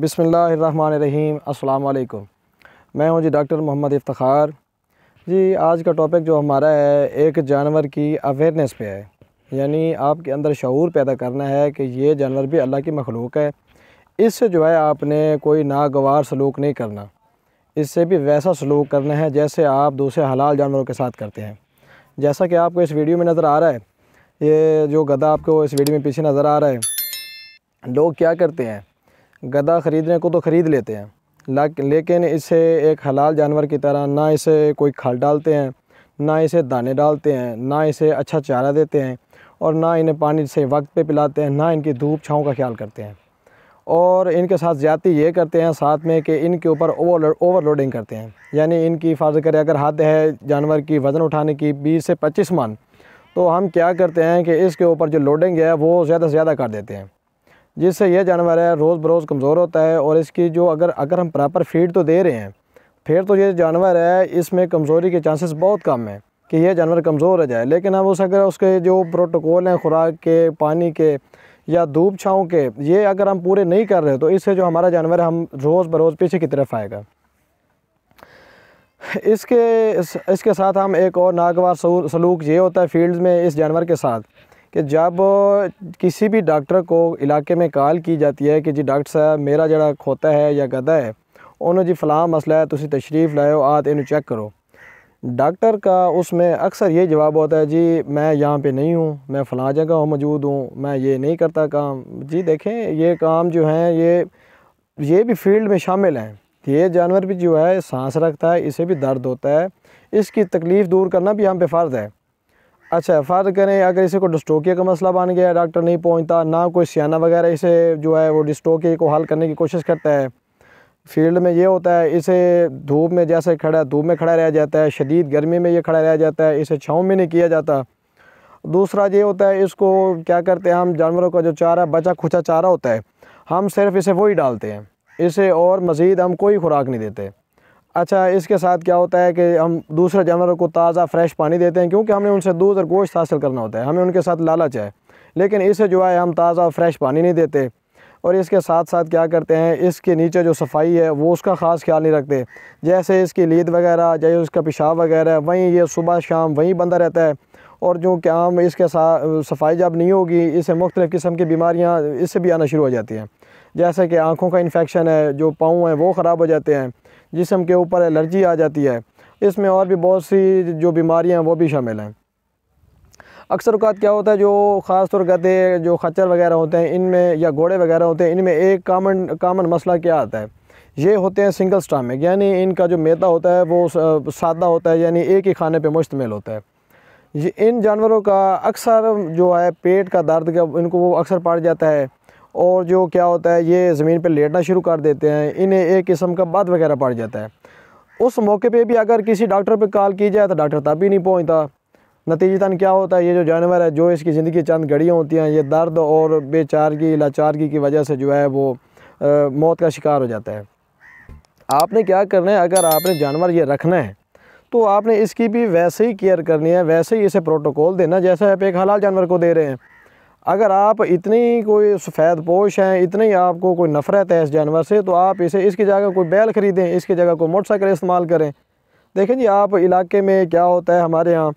बिसमीम अल्लाम मैं हूं जी डॉक्टर मोहम्मद इफ्तार जी आज का टॉपिक जो हमारा है एक जानवर की अवेयरनेस पे है यानी आपके अंदर शूर पैदा करना है कि ये जानवर भी अल्लाह की मखलूक है इससे जो है आपने कोई नागवार सलूक नहीं करना इससे भी वैसा सलूक करना है जैसे आप दूसरे हलाल जानवरों के साथ करते हैं जैसा कि आपको इस वीडियो में नज़र आ रहा है ये जो गधा आपको इस वीडियो में पीछे नज़र आ रहा है लोग क्या करते हैं गदा ख़रीदने को तो ख़रीद लेते हैं लेकिन इसे एक हलाल जानवर की तरह ना इसे कोई खल डालते हैं ना इसे दाने डालते हैं ना इसे अच्छा चारा देते हैं और ना इन्हें पानी से वक्त पे पिलाते हैं ना इनकी धूप छाँव का ख्याल करते हैं और इनके साथ ज़्यादा ये करते हैं साथ में कि इनके ऊपर ओवर ओवरलोडिंग करते हैं यानी इनकी हिफाजत करें अगर हाथ है जानवर की वज़न उठाने की बीस से पच्चीस मान तो हम क्या करते हैं कि इसके ऊपर जो लोडिंग है वो ज़्यादा से ज़्यादा कर देते हैं जिससे यह जानवर है रोज़ बरोज़ कमज़ोर होता है और इसकी जो अगर अगर हम प्रॉपर फीड तो दे रहे हैं फिर तो ये जानवर है इसमें कमज़ोरी के चांसेस बहुत कम है कि यह जानवर कमज़ोर हो जाए लेकिन अब उस अगर उसके जो प्रोटोकॉल हैं खुराक के पानी के या धूप छाँव के ये अगर हम पूरे नहीं कर रहे तो इससे जो हमारा जानवर हम रोज़ बरोज़ पीछे की तरफ आएगा इसके इसके साथ हम एक और नागवार सलूक ये होता है फील्ड्स में इस जानवर के साथ कि जब किसी भी डॉक्टर को इलाके में कॉल की जाती है कि जी डॉक्टर साहब मेरा ज़रा खोता है या गदा है उन्होंने जी फलां मसला है तुम तशरीफ़ लाओ आते इन चेक करो डॉक्टर का उसमें अक्सर ये जवाब होता है जी मैं यहाँ पे नहीं हूँ मैं फ़लाँ जगह मौजूद हूँ मैं ये नहीं करता काम जी देखें ये काम जो हैं ये ये भी फील्ड में शामिल हैं ये जानवर भी जो है सांस रखता है इसे भी दर्द होता है इसकी तकलीफ़ दूर करना भी यहाँ पे फ़र्ज़ है अच्छा फ़र्द करें अगर इसे को डिस्टोकिया का मसला बन गया डॉक्टर नहीं पहुंचता ना कोई सियाना वगैरह इसे जो है वो डिस्टोकिया को हल करने की कोशिश करता है फील्ड में ये होता है इसे धूप में जैसे खड़ा धूप में खड़ा रह जाता है शदीद गर्मी में ये खड़ा रह जाता है इसे छाँव में नहीं किया जाता दूसरा ये होता है इसको क्या करते हैं हम जानवरों का जो चारा बचा खुचा चारा होता है हम सिर्फ इसे वही डालते हैं इसे और मज़ीद हम कोई खुराक नहीं देते अच्छा इसके साथ क्या होता है कि हम दूसरे जानवरों को ताज़ा फ्रेश पानी देते हैं क्योंकि हमें उनसे दूध और गोश्त हासिल करना होता है हमें उनके साथ लालच है लेकिन इसे जो है हम ताज़ा और फ्रेश पानी नहीं देते और इसके साथ साथ क्या करते हैं इसके नीचे जो सफाई है वो उसका ख़ास ख्याल नहीं रखते जैसे इसकी लीद वगैरह जैसे उसका पेशाब वगैरह वहीं ये सुबह शाम वहीं बंदा रहता है और जो कि आम इसके साथ सफाई जब नहीं होगी इसे मुख्तलिफ़ किस्म की बीमारियाँ इससे भी आना शुरू हो जाती हैं जैसे कि आँखों का इन्फेक्शन है जो पाँव हैं वो ख़राब हो जाते हैं जिसम के ऊपर एलर्जी आ जाती है इसमें और भी बहुत सी जो बीमारियाँ हैं वो भी शामिल हैं अक्सर अवत क्या होता है जो ख़ास तौर गते जो खच्चर वगैरह होते हैं इनमें या घोड़े वगैरह होते हैं इनमें एक कामन कामन मसला क्या आता है ये होते हैं सिंगल स्टामिक यानी इनका जो मेदा होता है वो सादा होता है यानी एक ही खाने पे मुश्तमिल होता है ये इन जानवरों का अक्सर जो है पेट का दर्द का इनको वो अक्सर पड़ जाता है और जो क्या होता है ये ज़मीन पर लेटना शुरू कर देते हैं इन्हें एक किस्म का बद वगैरह पड़ जाता है उस मौके पर भी अगर किसी डॉक्टर पर कॉल की जाए तो डॉक्टर तब भी नहीं पहुँचता नतीजतन क्या होता है ये जो जानवर है जो इसकी ज़िंदगी चंद घड़ियाँ होती हैं ये दर्द और बेचारगी लाचारगी की वजह से जो है वो आ, मौत का शिकार हो जाता है आपने क्या करना है अगर आपने जानवर ये रखना है तो आपने इसकी भी वैसे ही केयर करनी है वैसे ही इसे प्रोटोकॉल देना जैसे आप एक हलाल जानवर को दे रहे हैं अगर आप इतनी कोई सफ़ेद पोश हैं इतनी आपको कोई नफ़रत है इस जानवर से तो आप इसे इसकी जगह कोई बैल ख़रीदें इसकी जगह कोई मोटरसाइकिल इस्तेमाल करें देखें जी आप इलाके में क्या होता है हमारे यहाँ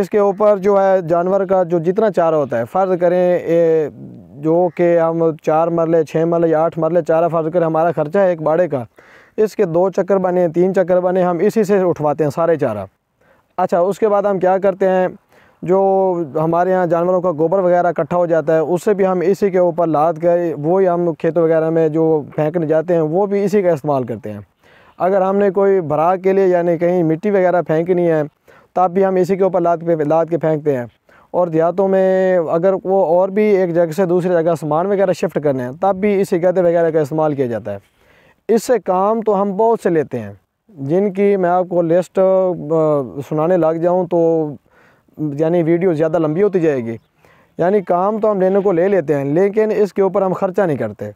इसके ऊपर जो है जानवर का जो जितना चारा होता है फ़र्ज़ करें जो कि हम चार मरले छः मरले या आठ मरले चारा फ़र्ज़ करें हमारा ख़र्चा है एक बाड़े का इसके दो चक्कर बने तीन चक्कर बने हम इसी से उठवाते हैं सारे चारा अच्छा उसके बाद हम क्या करते हैं जो हमारे यहाँ जानवरों का गोबर वगैरह इकट्ठा हो जाता है उससे भी हम इसी के ऊपर लाद कर वही हम खेतों वगैरह में जो फेंकने जाते हैं वो भी इसी का इस्तेमाल करते हैं अगर हमने कोई भरा के लिए यानी कहीं मिट्टी वगैरह फेंकनी है तब भी हम इसी के ऊपर लाद के लाद के फेंकते हैं और देहातों में अगर वो और भी एक जगह से दूसरी जगह सामान वगैरह शिफ्ट करने हैं तब भी इसी गदे वगैरह का इस्तेमाल किया जाता है इससे काम तो हम बहुत से लेते हैं जिनकी मैं आपको लिस्ट सुनाने लग जाऊँ तो यानी वीडियो ज़्यादा लंबी होती जाएगी यानी काम तो हम लेने को ले लेते हैं लेकिन इसके ऊपर हम ख़र्चा नहीं करते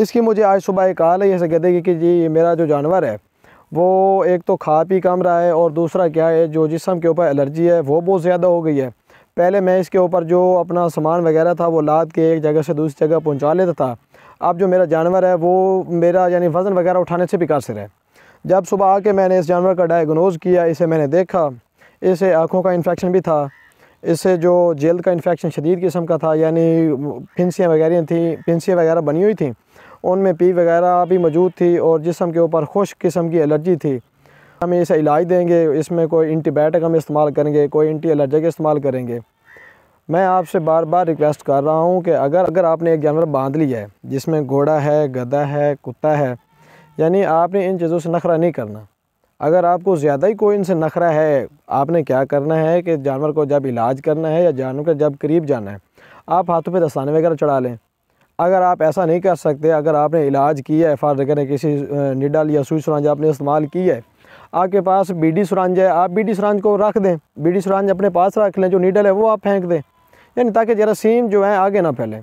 इसकी मुझे आज सुबह एक कॉल है ऐसे कहते कि जी मेरा जो जानवर है वो एक तो खा पी कम रहा है और दूसरा क्या है जो जिसम के ऊपर एलर्जी है वो बहुत ज़्यादा हो गई है पहले मैं इसके ऊपर जो अपना सामान वगैरह था वो लाद के एक जगह से दूसरी जगह पहुँचा लेता था अब जो मेरा जानवर है वो मेरा यानी वज़न वगैरह उठाने से भी कासर है जब सुबह आके मैंने इस जानवर का डायग्नोज़ किया इसे मैंने देखा इसे आँखों का इन्फेक्शन भी था इससे जो जेल का इन्फेक्शन शदीद किस्म का था यानी फिंसियाँ वगैरह थी फिंसियाँ वगैरह बनी हुई थी उनमें पी वगैरह भी मौजूद थी और जिसम के ऊपर खुश किस्म की एलर्जी थी हम इसे इलाज देंगे इसमें कोई एंटीबायोटिक हम इस्तेमाल करेंगे कोई एंटी एलर्जिक इस्तेमाल करेंगे मैं आपसे बार बार रिक्वेस्ट कर रहा हूँ कि अगर अगर आपने एक जानवर बांध लिया है जिसमें घोड़ा है गधा है कुत्ता है यानी आपने इन चीज़ों से नखरा नहीं करना अगर आपको ज़्यादा ही कोई इनसे नखरा है आपने क्या करना है कि जानवर को जब इलाज करना है या जानवर का जब करीब जाना है आप हाथों पे दस्ताने वगैरह चढ़ा लें अगर आप ऐसा नहीं कर सकते अगर आपने इलाज किया है फ़ार वगैरह किसी निडल या सुई सुरंज आपने इस्तेमाल की है आपके पास बीडी सुरंज है आप बीडी सुरंज को रख दें बीडी सुरंज अपने पास रख लें जो निडल है वो आप फेंक दें यानी ताकि जरासीम जो है आगे ना फैलें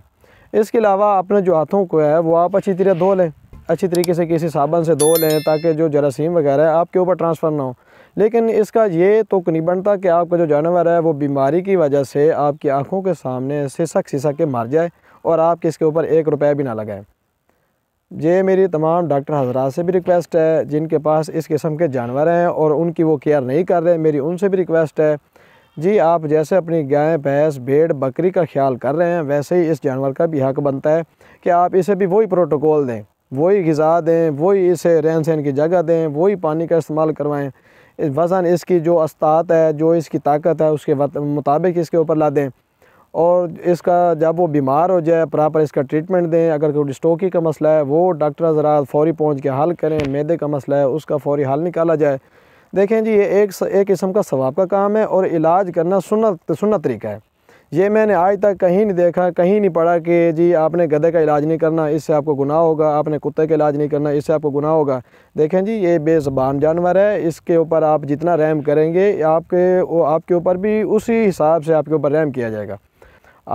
इसके अलावा अपने जो हाथों को है वो आप अच्छी तरह धो लें अच्छी तरीके से किसी साबन से धो लें ताकि जो जरासीम वगैरह है आपके ऊपर ट्रांसफ़र ना हो लेकिन इसका ये तो नहीं बनता कि आपका जो जानवर है वो बीमारी की वजह से आपकी आँखों के सामने सिसक सिसक के मार जाए और आप किसके ऊपर एक रुपया भी ना लगाए ये मेरी तमाम डॉक्टर हजरात से भी रिक्वेस्ट है जिनके पास इस किस्म के जानवर हैं और उनकी वो केयर नहीं कर रहे मेरी उनसे भी रिक्वेस्ट है जी आप जैसे अपनी गाय भैंस भेड़ बकरी का ख्याल कर रहे हैं वैसे ही इस जानवर का भी हक बनता है कि आप इसे भी वही प्रोटोकॉल दें वही गज़ा दें वही इसे रहन सहन की जगह दें वही पानी का इस्तेमाल करवाएँ वज़न इसकी जो अस्तात है जो इसकी ताकत है उसके मुताबिक इसके ऊपर ला दें और इसका जब वो बीमार हो जाए प्रॉपर इसका ट्रीटमेंट दें अगर कोई स्टोकी का मसला है वो डॉक्टर ज़रा फौरी पहुँच के हल करें मैदे का मसला है उसका फौरी हल निकाला जाए देखें जी ये एक एक किस्म का सवाब का काम है और इलाज करना सुनत सुनत तरीका है ये मैंने आज तक कहीं नहीं देखा कहीं नहीं पढ़ा कि जी आपने गधे का इलाज नहीं करना इससे आपको गुनाह होगा आपने कुत्ते का इलाज नहीं करना इससे आपको गुनाह होगा देखें जी ये बेज़बान जानवर है इसके ऊपर आप जितना रहम करेंगे आपके वो आपके ऊपर भी उसी हिसाब से आपके ऊपर रहम किया जाएगा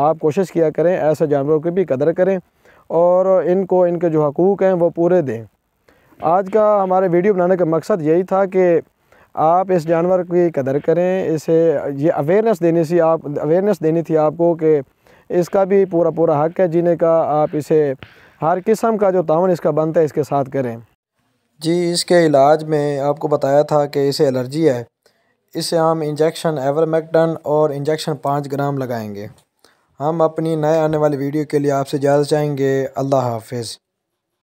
आप कोशिश किया करें ऐसे जानवरों की भी कदर करें और इनको इनके जो हकूक़ हैं वो पूरे दें आज का हमारे वीडियो बनाने का मकसद यही था कि आप इस जानवर की कदर करें इसे ये अवेयरनेस देने से आप अवेयरनेस देनी थी आपको कि इसका भी पूरा पूरा हक है जीने का आप इसे हर किस्म का जो तावन इसका बनता है इसके साथ करें जी इसके इलाज में आपको बताया था कि इसे एलर्जी है इसे हम इंजेक्शन एवरमेक्टन और इंजेक्शन पाँच ग्राम लगाएंगे हम अपनी नए आने वाली वीडियो के लिए आपसे इजाज़त चाहेंगे अल्लाह हाफिज़